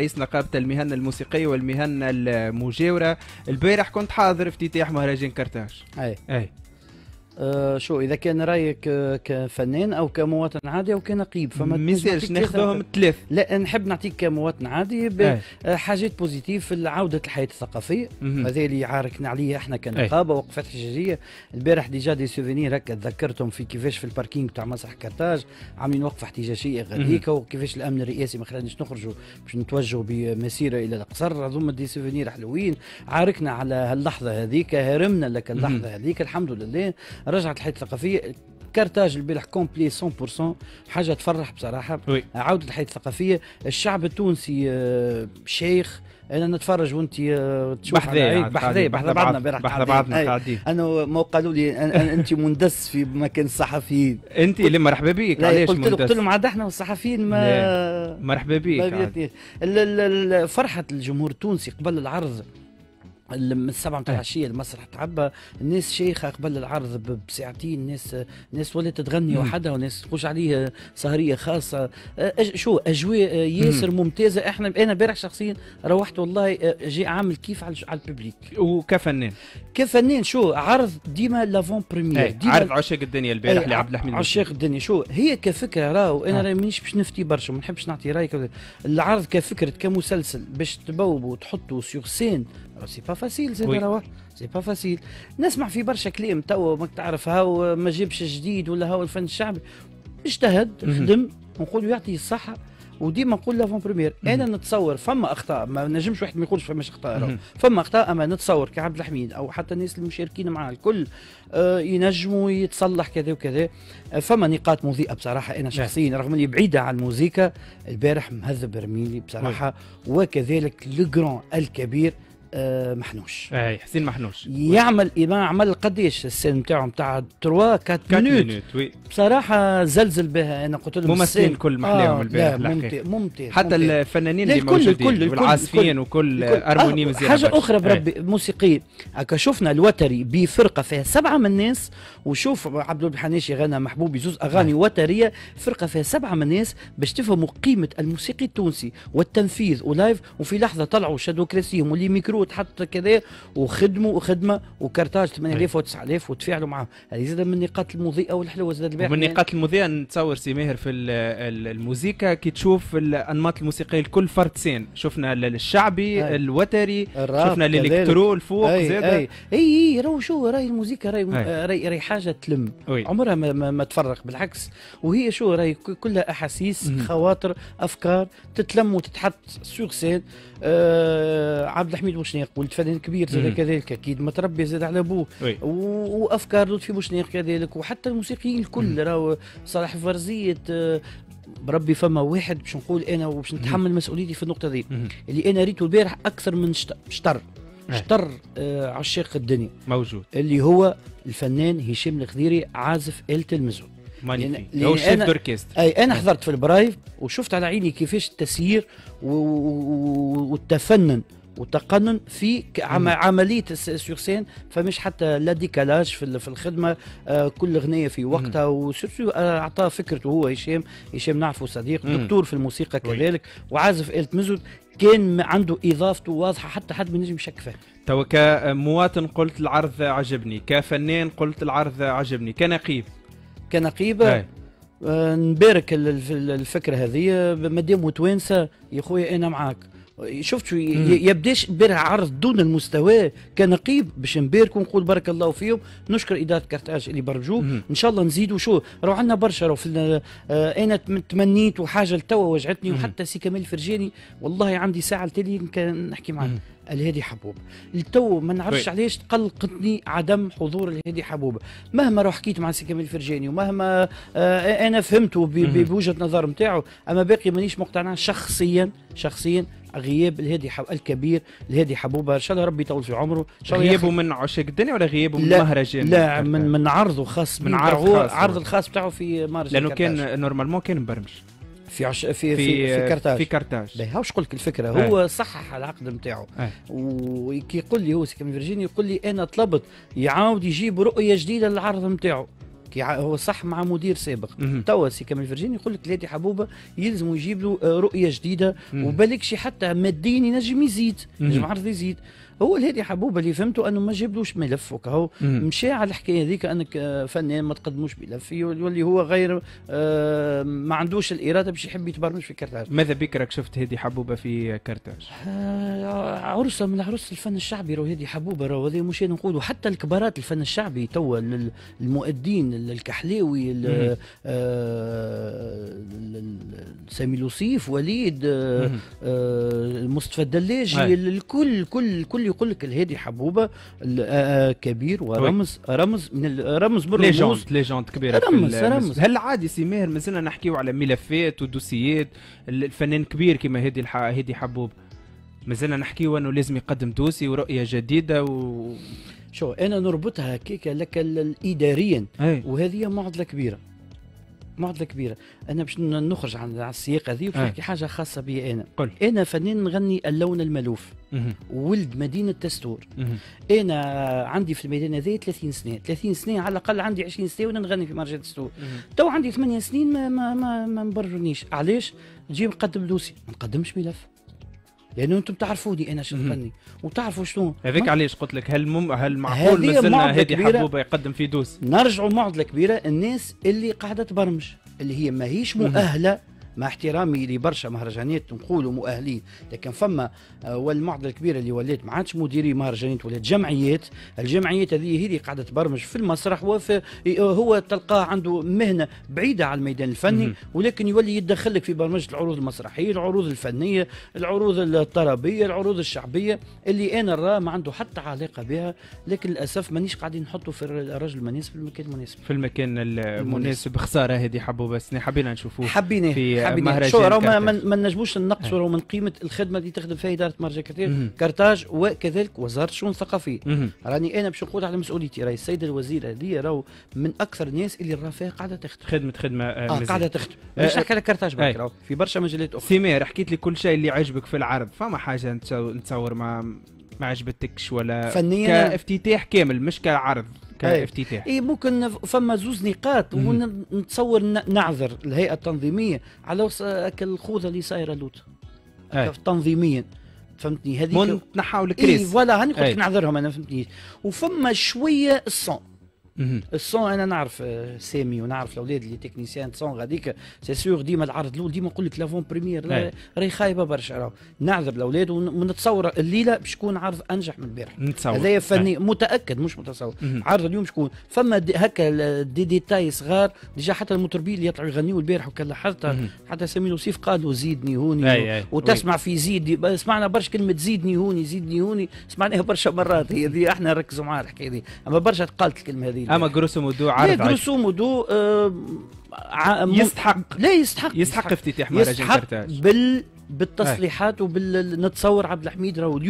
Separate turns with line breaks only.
رئيس نقابة المهن الموسيقية والمهن المجاورة البارح كنت حاضر افتتاح
مهرجان كرتاج أي أي آه شو اذا كان رايك أه، كفنان او كمواطن عادي او كنقيب فما ميسالش ناخذوهم الثلاث لا نحب نعطيك كمواطن عادي أه، حاجات بوزيتيف في عودة الحياه الثقافيه هذا اللي عاركنا عليه احنا كنقابه وقفات حجاجية البارح ديجا دي سوفينير هكا تذكرتهم في كيفاش في الباركينج تاع مسرح كرتاج عاملين وقفه احتجاجيه غاديكا وكيفاش الامن الرئاسي ما خلاناش نخرجوا باش نتوجهوا بمسيره الى القصر هذوما دي سوفينير حلوين عاركنا على هاللحظه هذيك هرمنا لك اللحظه هذيك الحمد لله رجعت الحياه الثقافيه كارتاج البارح كومبلي 100% حاجه تفرح بصراحه وي. عوده الحياه الثقافيه الشعب التونسي آه، شيخ انا نتفرج وانت آه، تشوف بحذايا بحذايا بحذا بعضنا امبارح بحذا بعضنا قاعدين انا ما قالوا لي انت مندس في مكان الصحفيين انت اللي مرحبا بك علاش مندس قلت لهم عاد احنا والصحفيين ما مرحبا بك فرحه الجمهور التونسي قبل العرض من السبعة نتاع العشية إيه. المسرح تعبى الناس شيخة قبل العرض بساعتين الناس الناس ولات تغني وحدها وناس تخش عليها سهرية خاصة أج... شو أجواء آه، ياسر ممتازة احنا أنا امبارح شخصيا روحت والله آه، جاي عامل كيف على, الببليك وكفنان كفنان شو عرض ديما لافون بريمير إيه، ديما عرض
عشاق الدنيا البارح إيه، لعبد الحميد عشاق
الدنيا شو هي كفكرة راهو أنا آه. مانيش باش نفتي برشا ما نحبش نعطي رأي العرض كفكرة كمسلسل باش تبوبوا وتحطوا سيغ سين سي با فاسيل زاد روا سي با فاسيل نسمع في برشا كلام توا ما تعرف هاو ما جابش جديد ولا هاو الفن الشعبي اجتهد خدم نقول يعطي الصحه وديما نقول لافون بريمير انا نتصور فما اخطاء ما نجمش واحد ما يقولش فماش اخطاء فما اخطاء اما نتصور كعبد الحميد او حتى الناس المشاركين معاه الكل آه ينجموا يتصلح كذا وكذا آه فما نقاط مضيئه بصراحه انا نعم. شخصيا رغم اني بعيده عن الموزيكا البارح مهذب رميلي بصراحه وكذلك لو الكبير آه، محنوش
اي حسين محنوش يعمل
امام عمل قديش السن نتاعو نتاع 3 4 مينوت وي بصراحه زلزل بها انا قلت لهم ممثلين الكل محلاهم آه البارح ممتع ممتاز حتى الفنانين اللي الكل موجودين الكل والعازفين وكل ارموني مزيان حاجه اخرى بربي موسيقي هكا شفنا الوتري بفرقه فيها سبعه من الناس وشوف عبد الحناشي غنى محبوبي زوز اغاني وتريه فرقه فيها سبعه من الناس باش تفهموا قيمه الموسيقي التونسي والتنفيذ ولايف وفي لحظه طلعوا شادو كراسيهم واللي ميكرو وتحط كذا وخدموا وخدمه وكرتاج 8000 و9000 وتفاعلوا معاهم هذه زاد من النقاط المضيئه والحلوه زاد الباقي من النقاط المضيئه
نتصور سي ماهر في الموسيقى كي تشوف الانماط الموسيقيه الكل سين شفنا الشعبي أي. الوتري شفنا الالكترو الفوق أي زاد اي
اي راهو شو راهي الموسيقى راهي راهي راي حاجه تلم أي. عمرها ما, ما, ما تفرق بالعكس وهي شو راهي كلها احاسيس خواطر افكار تتلم وتتحط سور سين آه عبد الحميد بوشنيق ولد فنان كبير زاد كذلك اكيد متربي زاد على ابوه وافكار لطفي بوشنيق كذلك وحتى الموسيقيين الكل راهو صالح فرزيه آه بربي فما واحد باش نقول انا وباش نتحمل مسؤوليتي في النقطه دي اللي انا ريته البارح اكثر من شطر إيه. شطر آه عشاق الدنيا موجود اللي هو الفنان هشام الخضيري عازف آلة المزود مانيفي هو شيف اوركسترا اي انا حضرت في البرايف وشفت على عيني كيفاش التسيير والتفنن وتقنن في عم عمليه سور سين فمش حتى لا ديكالاج في, الخدمه آه، كل غنية في وقتها وسيرتو آه، اعطاه فكرته هو هشام هشام نعرفه صديق دكتور في الموسيقى كذلك وعازف آلة مزود كان عنده اضافته واضحه حتى حد ما ينجمش يشك فيها
توا كمواطن قلت العرض
عجبني كفنان قلت العرض عجبني كنقيب كنقيبه آه، نبارك الفكره هذه آه، مادام متوانسه يا خويا انا معاك شفت يبداش بره عرض دون المستوى كنقيب باش نبارك ونقول بارك الله فيهم نشكر اداره كارتاج اللي برمجوه ان شاء الله نزيدوا شو راه عندنا برشا راه آه انا تمنيت وحاجه لتوا وجعتني وحتى سي كمال فرجاني والله عندي ساعه التالي نحكي معاه الهادي حبوب التو ما نعرفش علاش تقلقتني عدم حضور الهادي حبوب مهما راه حكيت مع سي كمال فرجاني ومهما آه انا فهمته بوجهه نظر نتاعو اما باقي مانيش مقتنع شخصيا شخصيا غياب الهادي حب... الكبير الهادي حبوبه ان شاء الله ربي يطول في عمره ان شاء الله غيابه من عشاق الدنيا ولا غيابه من مهرجان لا من من, عرضه خاص من عرض خاص عرض الخاص بتاعه في مهرجان لانه كان نورمالمون كان مبرمج في عش... في في, في كرتاج في كرتاج باهي واش قلت الفكره هو إيه. هو صحح العقد نتاعه إيه. وكي يقول لي هو سكن فيرجيني يقول لي انا طلبت يعاود يجيب رؤيه جديده للعرض نتاعه كي هو صح مع مدير سابق توا سي كامل فرجين يقول لك لادي حبوبه يلزم يجيب له آه، رؤيه جديده وبالك شي حتى ماديا ينجم يزيد ينجم عرض يزيد هو الهادي حبوبه اللي فهمته انه ما جابلوش ملف وكهو مشى على الحكايه هذيك انك آه، فنان ما تقدموش ملف يولي هو غير آه، ما عندوش الاراده باش يحب يتبرمج في كرتاج
ماذا بك راك شفت هادي حبوبه في كرتاج
آه، عرسه من عروس الفن الشعبي راهو هادي حبوبه راهو هذا مش نقولوا حتى الكبارات الفن الشعبي توا المؤدين الكحلاوي سامي لوصيف وليد آه، آه، مصطفى الدلاجي الكل الكل الكل يقول لك الهادي حبوبه آه، كبير ورمز رمز من رمز من ليجوند ليجوند كبيره رمز رمز هل عادي سي
ماهر مازلنا نحكيو على ملفات ودوسيات الفنان كبير كما هادي هادي حبوب مازلنا نحكيو انه لازم يقدم دوسي ورؤيه جديده و
شو انا نربطها هكاك لك اداريا وهذه معضله كبيره معضله كبيره انا باش نخرج عن السياق هذه وباش آه. نحكي حاجه خاصه بي انا قل. انا فنان نغني اللون الملوف ولد مدينه تستور انا عندي في الميدان هذا 30 سنه 30 سنه على الاقل عندي 20 سنه وانا نغني في مرجان تستور تو عندي 8 سنين ما ما ما, ما مبررنيش علاش؟ نجي نقدم لوسي ما نقدمش ملف لانه انتم دي انا شنو فني وتعرفوا شنو
هذاك علاش قلت لك هل مم هل معقول مازلنا هذه حبوبه يقدم في دوس نرجعوا
معضله كبيره الناس اللي قاعده تبرمج اللي هي ماهيش مؤهله مم. مع احترامي لبرشا مهرجانات نقولوا مؤهلين لكن فما آه، والمعضله الكبيره اللي ولات ما عادش مديري مهرجانات ولات جمعيات الجمعيات هذه هي اللي قاعده تبرمج في المسرح وفي آه، هو تلقاه عنده مهنه بعيده على الميدان الفني ولكن يولي يدخلك في برمجه العروض المسرحيه العروض الفنيه العروض الطربيه العروض الشعبيه اللي انا نراه ما عنده حتى علاقه بها لكن للاسف مانيش قاعدين نحطوا في الرجل المناسب في المكان المناسب في المكان المناسب
خساره هذه حبوا بس حبينا نشوفوه حبينا في حابين شو راه ما
نجموش ننقصوا من قيمه الخدمه اللي تخدم فيها اداره مهرجان كارتاج وكذلك وزاره الشؤون الثقافيه راني انا باش نقول على مسؤوليتي راهي السيده الوزيره هذه راهو من اكثر الناس اللي راه قاعده تخدم خدمه خدمه آه, آه، قاعده تخدم آه، مش آه، نحكي على كارتاج برك في برشا مجالات اخرى سمير حكيت لي كل شيء اللي عجبك في العرض
فما حاجه نتصور ما ما عجبتكش ولا فنيا كافتتاح كامل مش كعرض كافتتاح
اي ممكن فما زوز نقاط ونتصور نعذر الهيئه التنظيميه على الخوذه اللي صايره لوت تنظيميا فهمتني هذه تنحاو الكريس اي فوالا هاني قلت نعذرهم انا فهمتني وفما شويه الصون السون انا نعرف آه، سامي ونعرف الاولاد اللي تكنيسيان صون غاديك سي سور ديما العرض الاول ديما نقول لك نعم. لافون بريمير راهي خايبه برشا نعذب الاولاد ونتصور الليله باش يكون عرض انجح من البارح نتصور هذايا فني نعم. متاكد مش متصور عرض اليوم شكون فما دي هكا دي ديتاي صغار ديجا حتى المطربين اللي يطلعوا يغنيوا البارح وكان لاحظت حتى سامي لوسيف قالوا زيدني هوني أي أي. وتسمع في زيد سمعنا برشا كلمه زيدني هوني زيدني هوني سمعناها برشا مرات هي دي احنا نركزوا معاها الحكايه دي اما برشا قالت الكلمه هذه اما
جروسو مودو عارف لا جروسو
مودو آه يستحق لا يستحق يستحق, يستحق افتتاح مهرجان كرتاج بال إيه. بالتصليحات وبال نتصور عبد الحميد راهو